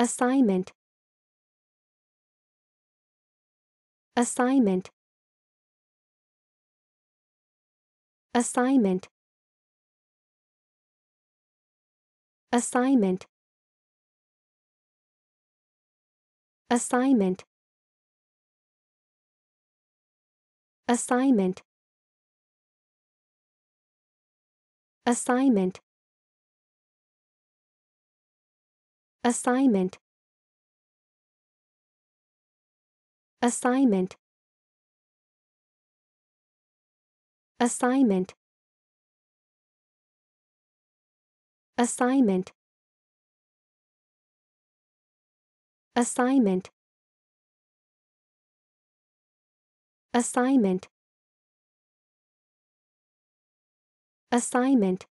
Assignment Assignment Assignment Assignment Assignment Assignment Assignment Assignment Assignment Assignment Assignment Assignment Assignment Assignment